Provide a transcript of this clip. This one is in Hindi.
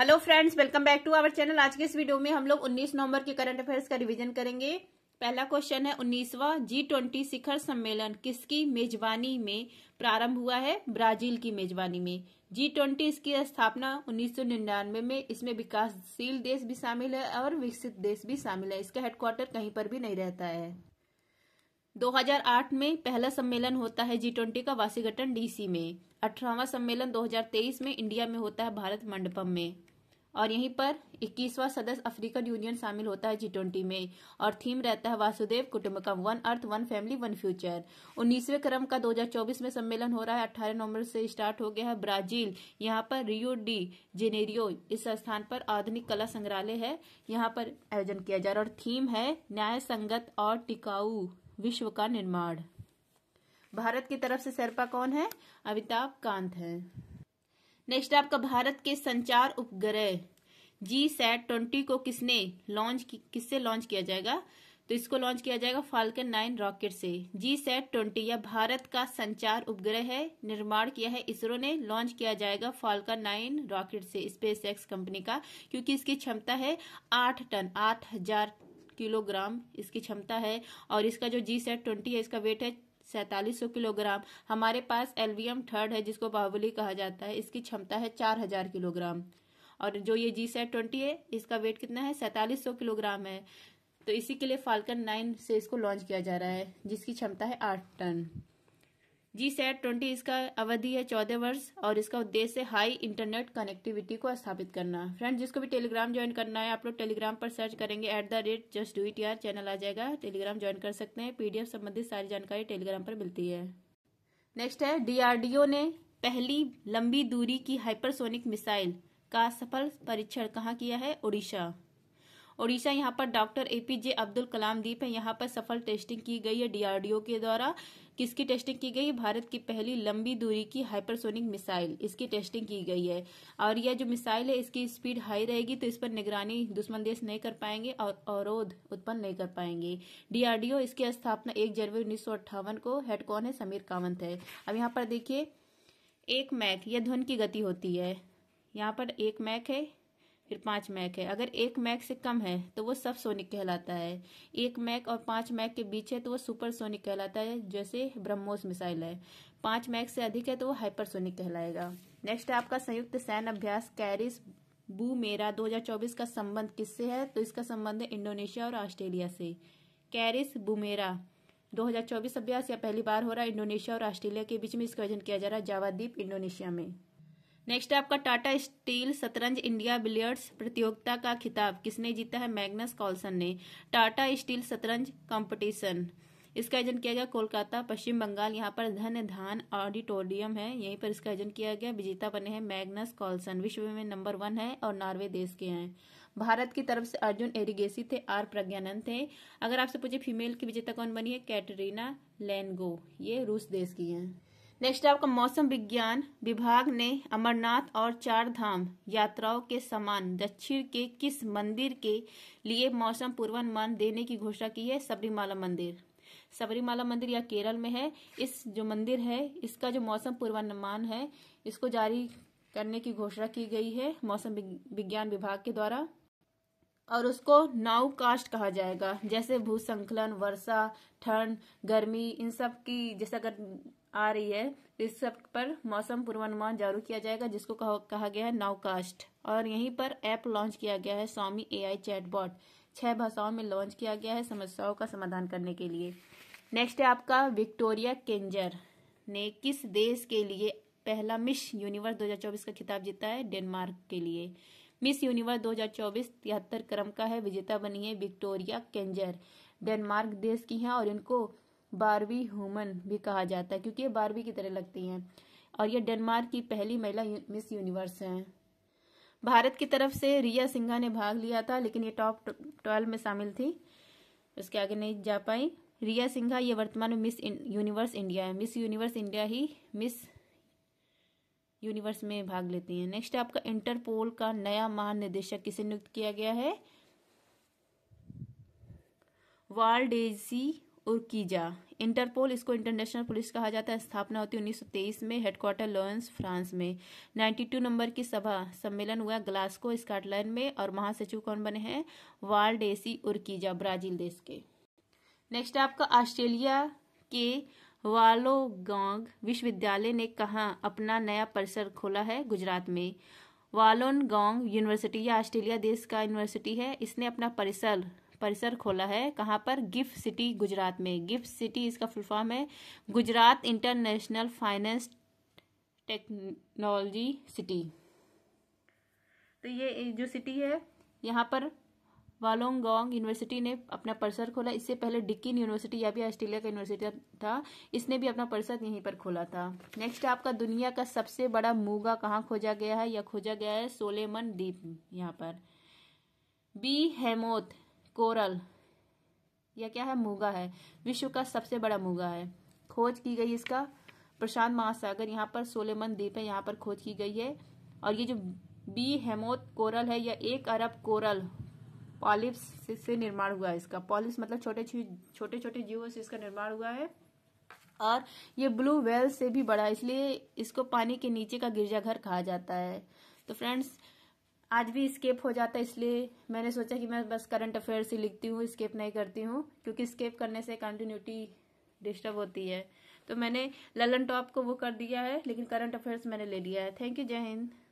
hello friends welcome back to our channel आज के इस वीडियो में हम लोग 19 नवंबर के करंट अफेयर्स का रिवीजन करेंगे पहला क्वेश्चन है 19वां जी ट्वेंटी शिखर सम्मेलन किसकी मेजबानी में प्रारंभ हुआ है ब्राजील की मेजबानी में जी ट्वेंटी इसकी स्थापना 1999 में इसमें विकासशील देश भी शामिल है और विकसित देश भी शामिल है इसका हेडक्वार्टर कहीं पर भी नहीं रहता है 2008 में पहला सम्मेलन होता है जी ट्वेंटी का वासीघटन डीसी में अठारहवा सम्मेलन 2023 में इंडिया में होता है भारत मंडपम में और यहीं पर 21वां सदस्य अफ्रीकन यूनियन शामिल होता है जी ट्वेंटी में और थीम रहता है वासुदेव कुटुम्बकम one earth one family one future उन्नीसवे क्रम का 2024 में सम्मेलन हो रहा है 18 नवंबर से स्टार्ट हो गया है ब्राजील यहाँ पर रियो डी जेनेरियो इस स्थान पर आधुनिक कला संग्रहालय है यहाँ पर आयोजन किया जा रहा है और थीम है न्याय संगत और टिकाऊ विश्व का निर्माण भारत की तरफ से सरपा कौन है अमिताभ कांत है नेक्स्ट आपका भारत के संचार उपग्रह जी सैट ट्वेंटी को किसने लॉन्च किससे लॉन्च किया जाएगा तो इसको लॉन्च किया जाएगा फाल्कन नाइन रॉकेट से जी सेट ट्वेंटी यह भारत का संचार उपग्रह है निर्माण किया है इसरो ने लॉन्च किया जाएगा फाल्कन नाइन रॉकेट से स्पेस एक्स कंपनी का क्योंकि इसकी क्षमता है आठ टन आठ हजार किलोग्राम इसकी क्षमता है और इसका जो जी सेट ट्वेंटी है इसका वेट है सैतालीस सौ किलोग्राम हमारे पास एलवीएम थर्ड है जिसको बाहुबली कहा जाता है इसकी क्षमता है चार हजार किलोग्राम और जो ये जी सेट ट्वेंटी है इसका वेट कितना है सैतालीस सौ किलोग्राम है तो इसी के लिए फाल्कन नाइन से इसको लॉन्च किया जा रहा है जिसकी क्षमता है आठ टन जी सेट ट्वेंटी इसका अवधि है चौदह वर्ष और इसका उद्देश्य हाई इंटरनेट कनेक्टिविटी को स्थापित करना फ्रेंड जिसको भी टेलीग्राम ज्वाइन करना है आप लोग टेलीग्राम पर सर्च करेंगे at the rate just do it यार चैनल आ जाएगा टेलीग्राम ज्वाइन कर सकते हैं पीडीएफ संबंधित सारी जानकारी टेलीग्राम पर मिलती है नेक्स्ट है डीआरडीओ ने पहली लंबी दूरी की हाइपरसोनिक मिसाइल का सफल परीक्षण कहाँ किया है उड़ीसा ओडिशा यहाँ पर doctor A P J Abdul Kalam द्वीप है यहाँ पर सफल टेस्टिंग की गई है डीआरडीओ के द्वारा किसकी टेस्टिंग की गई भारत की पहली लंबी दूरी की हाइपरसोनिक मिसाइल इसकी टेस्टिंग की गई है और यह जो मिसाइल है इसकी स्पीड हाई रहेगी तो इस पर निगरानी दुश्मन देश नहीं कर पाएंगे और अवरोध उत्पन्न नहीं कर पाएंगे डीआरडीओ इसकी स्थापना एक जनवरी उन्नीस को हेड कौन है समीर कामंत है अब यहाँ पर देखिए एक मैक यह ध्वन की गति होती है यहाँ पर एक मैक है फिर पांच मैक है अगर एक मैक से कम है तो वो सब सोनिक कहलाता है एक मैक और पांच मैक के बीच है तो वो सुपर सोनिक कहलाता है जैसे ब्रह्मोस मिसाइल है पांच मैक से अधिक है तो वो हाइपरसोनिक कहलाएगा नेक्स्ट है आपका संयुक्त सैन्य अभ्यास कैरिस बू मेरा 2024 का संबंध किससे है तो इसका संबंध है इंडोनेशिया और ऑस्ट्रेलिया से कैरिस बुमेरा 2024 अभ्यास या पहली बार हो रहा है इंडोनेशिया और ऑस्ट्रेलिया के बीच में इसका आयोजन किया जा रहा है जावाद्वीप इंडोनेशिया में नेक्स्ट है आपका टाटा स्टील शतरंज इंडिया बिलियर्ड्स प्रतियोगिता का खिताब किसने जीता है मैग्नस कॉल्सन ने टाटा स्टील शतरंज कंपटीशन इसका आयोजन किया गया कोलकाता पश्चिम बंगाल यहाँ पर धन धान ऑडिटोरियम है यहीं पर इसका आयोजन किया गया विजेता बने हैं मैग्नस कॉल्सन विश्व में नंबर वन है और नॉर्वे देश के हैं भारत की तरफ से अर्जुन एरिगेसी थे आर प्रज्ञानंद थे अगर आपसे पूछे फीमेल की विजेता कौन बनी है कैटरीना लेनगो ये रूस देश की है नेक्स्ट आपका मौसम विज्ञान विभाग ने अमरनाथ और चार धाम यात्राओं के समान दक्षिण के किस मंदिर के लिए मौसम पूर्वानुमान देने की घोषणा की है सबरीमाला मंदिर सबरीमाला मंदिर या केरल में है इस जो मंदिर है इसका जो मौसम पूर्वानुमान है इसको जारी करने की घोषणा की गई है मौसम विज्ञान विभाग के द्वारा और उसको नाउ कास्ट कहा जाएगा जैसे भूसंकलन वर्षा ठंड गर्मी इन सब की जैसे अगर आ रही है इस सब पर मौसम पूर्वानुमान जारी किया जाएगा जिसको कह, कहा गया है नावकास्ट और यहीं पर ऐप लॉन्च किया गया है स्वामी ए आई चैटबॉट छह भाषाओं में लॉन्च किया गया है समस्याओं का समाधान करने के लिए नेक्स्ट है आपका विक्टोरिया केंजर ने किस देश के लिए पहला मिस यूनिवर्स 2024 का खिताब जीता है डेनमार्क के लिए मिस यूनिवर्स 2024 हजार क्रम का है विजेता बनी है विक्टोरिया केंजर डेनमार्क देश की है और इनको बारहवीं ह्यूमन भी कहा जाता है क्योंकि ये बारहवीं की तरह लगती हैं और ये डेनमार्क की पहली महिला मिस यूनिवर्स हैं भारत की तरफ से रिया सिंघा ने भाग लिया था लेकिन ये टॉप ट्वेल्व में शामिल थी उसके आगे नहीं जा पाई रिया सिंघा ये वर्तमान में मिस यूनिवर्स इंडिया है मिस यूनिवर्स इंडिया ही मिस यूनिवर्स में भाग लेती हैं नेक्स्ट आपका इंटरपोल का नया महानिदेशक किसे नियुक्त किया गया है वाल डेजी उर्कीजा इंटरपोल इसको इंटरनेशनल पुलिस कहा जाता है स्थापना होती है 1923 में हेडक्वार्टर लॉयंस फ्रांस में 92 नंबर की सभा सम्मेलन हुआ ग्लास्को स्कॉटलैंड में और महासचिव कौन बने हैं वालडेसी उर्कीजा ब्राजील देश के नेक्स्ट आपका ऑस्ट्रेलिया के वालोगोंग विश्वविद्यालय ने कहा अपना नया परिसर खोला है गुजरात में वालोनगोंग यूनिवर्सिटी या ऑस्ट्रेलिया देश का यूनिवर्सिटी है इसने अपना परिसर परिसर खोला है कहाँ पर गिफ्ट सिटी गुजरात में गिफ्ट सिटी इसका फुल फॉर्म है Gujarat international finance technology city तो ये जो सिटी है यहाँ पर वालोंगोंग यूनिवर्सिटी ने अपना परिसर खोला इससे पहले डिक्किन यूनिवर्सिटी या भी ऑस्ट्रेलिया का यूनिवर्सिटी था इसने भी अपना परिसर यहीं पर खोला था नेक्स्ट आपका दुनिया का सबसे बड़ा मूगा कहाँ खोजा गया है या खोजा गया है सोलेमन द्वीप यहाँ पर बी हेमोथ कोरल यह क्या है मूगा है विश्व का सबसे बड़ा मूगा है खोज की गई इसका प्रशांत महासागर यहाँ पर सोलेमन द्वीप है यहाँ पर खोज की गई है और ये जो बी हेमोत कोरल है यह एक अरब कोरल पॉलिप्स से, से निर्माण हुआ है इसका पॉलिप्स मतलब छोटे छोटे छोटे जीवों से इसका निर्माण हुआ है और ये ब्लू वेल से भी बड़ा इसलिए इसको पानी के नीचे का गिरजाघर कहा जाता है तो फ्रेंड्स आज भी स्केप हो जाता है इसलिए मैंने सोचा कि मैं बस करंट अफेयर ही लिखती हूँ स्केप नहीं करती हूँ क्योंकि स्केप करने से कंटिन्यूटी डिस्टर्ब होती है तो मैंने ललन टॉप को वो कर दिया है लेकिन करंट अफेयर्स मैंने ले लिया है थैंक यू जय हिंद